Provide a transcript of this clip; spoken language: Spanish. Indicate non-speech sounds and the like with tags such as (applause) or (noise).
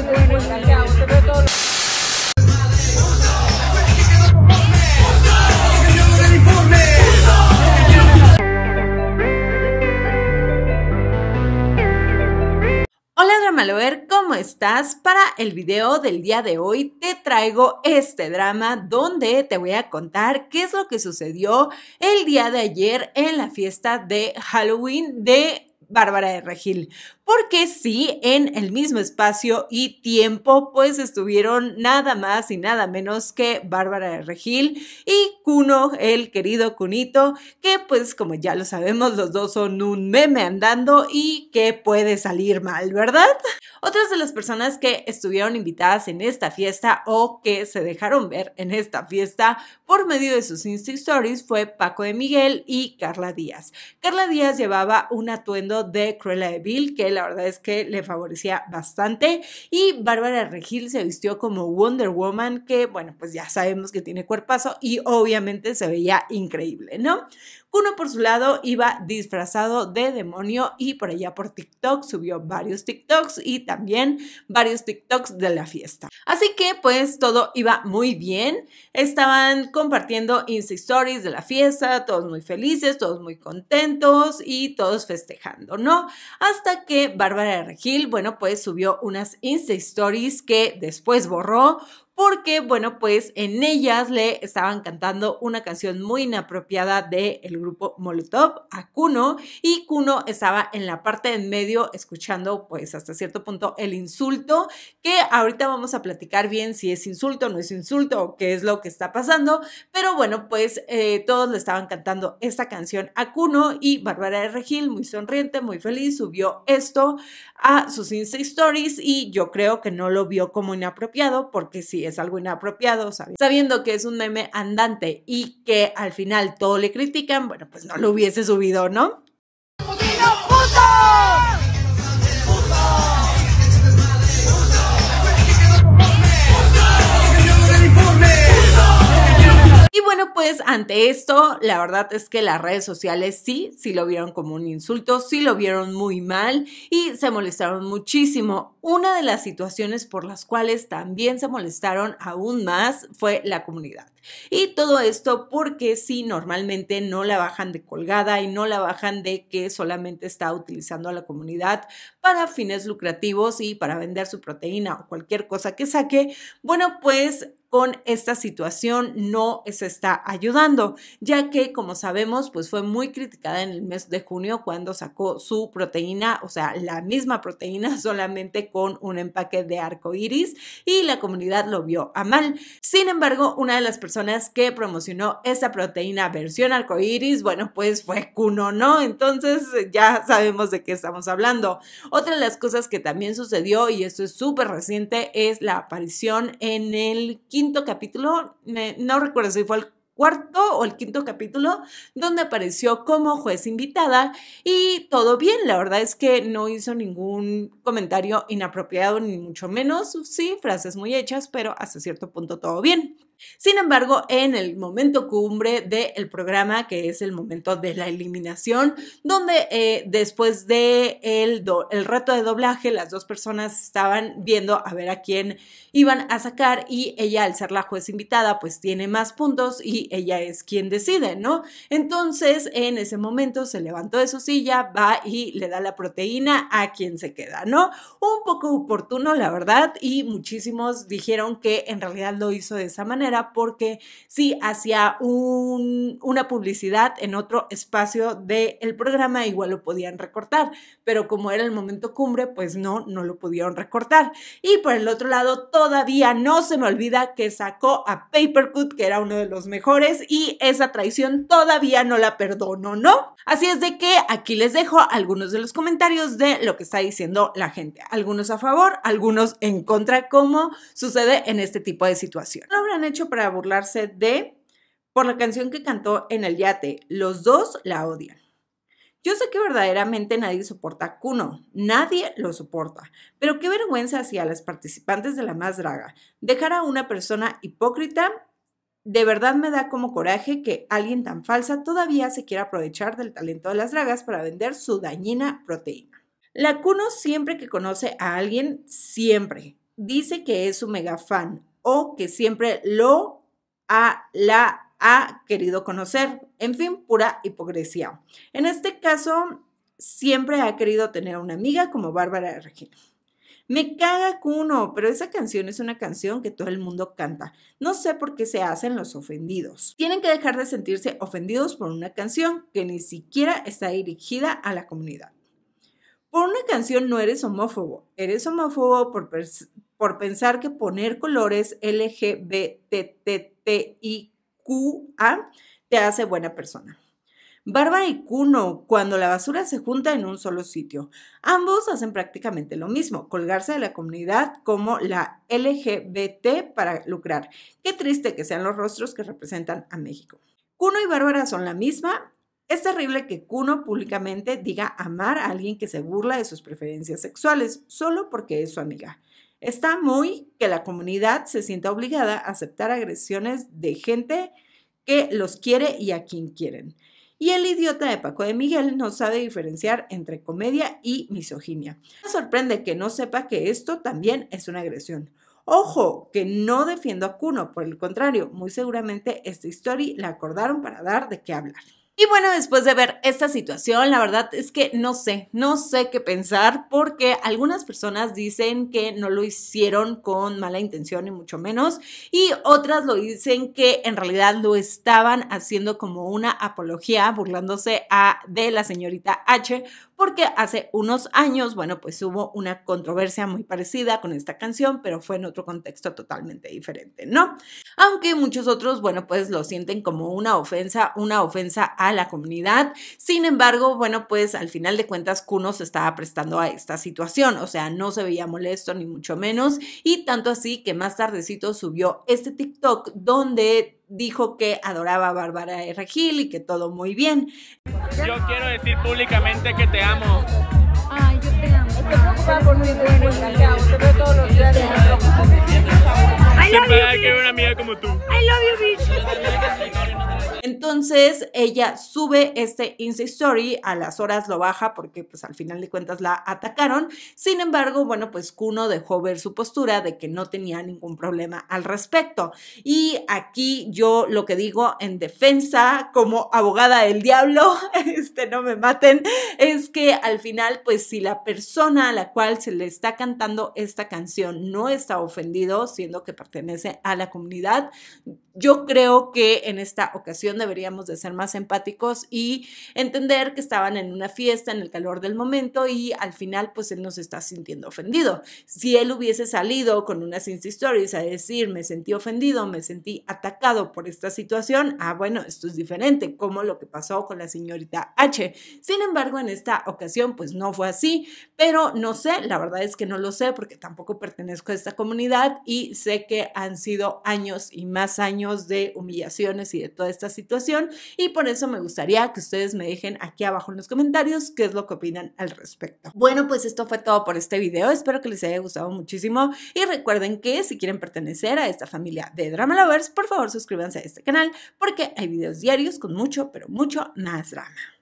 Hola Dramalover, ¿cómo estás? Para el video del día de hoy te traigo este drama donde te voy a contar qué es lo que sucedió el día de ayer en la fiesta de Halloween de Bárbara de Regil porque sí, en el mismo espacio y tiempo, pues estuvieron nada más y nada menos que Bárbara de Regil y Cuno, el querido Cunito, que pues como ya lo sabemos, los dos son un meme andando y que puede salir mal, ¿verdad? Otras de las personas que estuvieron invitadas en esta fiesta o que se dejaron ver en esta fiesta por medio de sus Insta Stories fue Paco de Miguel y Carla Díaz. Carla Díaz llevaba un atuendo de Cruella de que la verdad es que le favorecía bastante. Y Bárbara Regil se vistió como Wonder Woman, que bueno, pues ya sabemos que tiene cuerpazo y obviamente se veía increíble, ¿no? Kuno por su lado iba disfrazado de demonio y por allá por TikTok subió varios TikToks y también varios TikToks de la fiesta. Así que pues todo iba muy bien. Estaban compartiendo Insta Stories de la fiesta, todos muy felices, todos muy contentos y todos festejando, ¿no? Hasta que Bárbara de Regil, bueno, pues subió unas Insta Stories que después borró porque, bueno, pues en ellas le estaban cantando una canción muy inapropiada del el grupo Molotov a Kuno y Kuno estaba en la parte de en medio escuchando, pues hasta cierto punto, el insulto, que ahorita vamos a platicar bien si es insulto, no es insulto, o qué es lo que está pasando, pero bueno, pues eh, todos le estaban cantando esta canción a Kuno y Bárbara de Regil, muy sonriente, muy feliz, subió esto a sus Insta Stories y yo creo que no lo vio como inapropiado porque si es algo inapropiado, sabiendo que es un meme andante y que al final todo le critican, bueno, pues no lo hubiese subido, ¿no? bueno, pues ante esto, la verdad es que las redes sociales sí, sí lo vieron como un insulto, sí lo vieron muy mal y se molestaron muchísimo. Una de las situaciones por las cuales también se molestaron aún más fue la comunidad. Y todo esto porque sí, normalmente no la bajan de colgada y no la bajan de que solamente está utilizando a la comunidad para fines lucrativos y para vender su proteína o cualquier cosa que saque. Bueno, pues con esta situación no se está ayudando, ya que como sabemos, pues fue muy criticada en el mes de junio cuando sacó su proteína, o sea, la misma proteína (laughs) solamente con un empaque de arco iris y la comunidad lo vio a mal. Sin embargo, una de las personas que promocionó esa proteína versión arco iris, bueno, pues fue Kuno, ¿no? Entonces ya sabemos de qué estamos hablando. Otra de las cosas que también sucedió, y esto es súper reciente, es la aparición en el quinto capítulo, no recuerdo si fue el cuarto o el quinto capítulo, donde apareció como juez invitada y todo bien, la verdad es que no hizo ningún comentario inapropiado, ni mucho menos, sí, frases muy hechas, pero hasta cierto punto todo bien. Sin embargo, en el momento cumbre del programa, que es el momento de la eliminación, donde eh, después de el, el reto de doblaje, las dos personas estaban viendo a ver a quién iban a sacar y ella, al ser la juez invitada, pues tiene más puntos y ella es quien decide, ¿no? Entonces, en ese momento se levantó de su silla, va y le da la proteína a quien se queda, ¿no? Un poco oportuno, la verdad, y muchísimos dijeron que en realidad lo hizo de esa manera era porque sí hacía un, una publicidad en otro espacio del programa, igual lo podían recortar, pero como era el momento cumbre, pues no, no lo pudieron recortar. Y por el otro lado, todavía no se me olvida que sacó a Papercut, que era uno de los mejores, y esa traición todavía no la perdono, ¿no? Así es de que aquí les dejo algunos de los comentarios de lo que está diciendo la gente. Algunos a favor, algunos en contra, como sucede en este tipo de situación. no habrán hecho para burlarse de por la canción que cantó en el yate. Los dos la odian. Yo sé que verdaderamente nadie soporta a Kuno, nadie lo soporta, pero qué vergüenza hacia las participantes de La Más Draga. Dejar a una persona hipócrita de verdad me da como coraje que alguien tan falsa todavía se quiera aprovechar del talento de las dragas para vender su dañina proteína. La Cuno siempre que conoce a alguien, siempre, dice que es su mega fan, o que siempre lo ha la ha querido conocer. En fin, pura hipocresía. En este caso, siempre ha querido tener una amiga como Bárbara Regina. Me caga Cuno, pero esa canción es una canción que todo el mundo canta. No sé por qué se hacen los ofendidos. Tienen que dejar de sentirse ofendidos por una canción que ni siquiera está dirigida a la comunidad. Por una canción no eres homófobo, eres homófobo por, por pensar que poner colores LGBTTIQA te hace buena persona. Bárbara y Cuno, cuando la basura se junta en un solo sitio. Ambos hacen prácticamente lo mismo, colgarse de la comunidad como la LGBT para lucrar. Qué triste que sean los rostros que representan a México. Cuno y Bárbara son la misma. Es terrible que Cuno públicamente diga amar a alguien que se burla de sus preferencias sexuales solo porque es su amiga. Está muy que la comunidad se sienta obligada a aceptar agresiones de gente que los quiere y a quien quieren. Y el idiota de Paco de Miguel no sabe diferenciar entre comedia y misoginia. Me sorprende que no sepa que esto también es una agresión. Ojo, que no defiendo a Cuno, por el contrario, muy seguramente esta historia la acordaron para dar de qué hablar. Y bueno, después de ver esta situación, la verdad es que no sé, no sé qué pensar porque algunas personas dicen que no lo hicieron con mala intención y mucho menos y otras lo dicen que en realidad lo estaban haciendo como una apología burlándose a, de la señorita H porque hace unos años, bueno, pues hubo una controversia muy parecida con esta canción, pero fue en otro contexto totalmente diferente, ¿no? Aunque muchos otros, bueno, pues lo sienten como una ofensa, una ofensa a la comunidad. Sin embargo, bueno, pues al final de cuentas Kuno se estaba prestando a esta situación, o sea, no se veía molesto ni mucho menos y tanto así que más tardecito subió este TikTok donde dijo que adoraba a Bárbara R. Gil y que todo muy bien. Yo quiero decir públicamente que te amo. Ay, yo te amo. por Siempre que una como tú. Entonces ella sube este Insta Story, a las horas lo baja porque pues al final de cuentas la atacaron. Sin embargo, bueno, pues Kuno dejó ver su postura de que no tenía ningún problema al respecto. Y aquí yo lo que digo en defensa como abogada del diablo, (laughs) este no me maten, es que al final pues si la persona a la cual se le está cantando esta canción no está ofendido, siendo que pertenece a la comunidad, yo creo que en esta ocasión deberíamos de ser más empáticos y entender que estaban en una fiesta, en el calor del momento y al final pues él nos está sintiendo ofendido. Si él hubiese salido con unas Insta Stories a decir me sentí ofendido, me sentí atacado por esta situación, ah bueno, esto es diferente, como lo que pasó con la señorita H. Sin embargo, en esta ocasión pues no fue así, pero no sé, la verdad es que no lo sé porque tampoco pertenezco a esta comunidad y sé que han sido años y más años de humillaciones y de toda esta situación. Y por eso me gustaría que ustedes me dejen aquí abajo en los comentarios qué es lo que opinan al respecto. Bueno, pues esto fue todo por este video. Espero que les haya gustado muchísimo. Y recuerden que si quieren pertenecer a esta familia de Drama Lovers, por favor suscríbanse a este canal porque hay videos diarios con mucho, pero mucho más drama.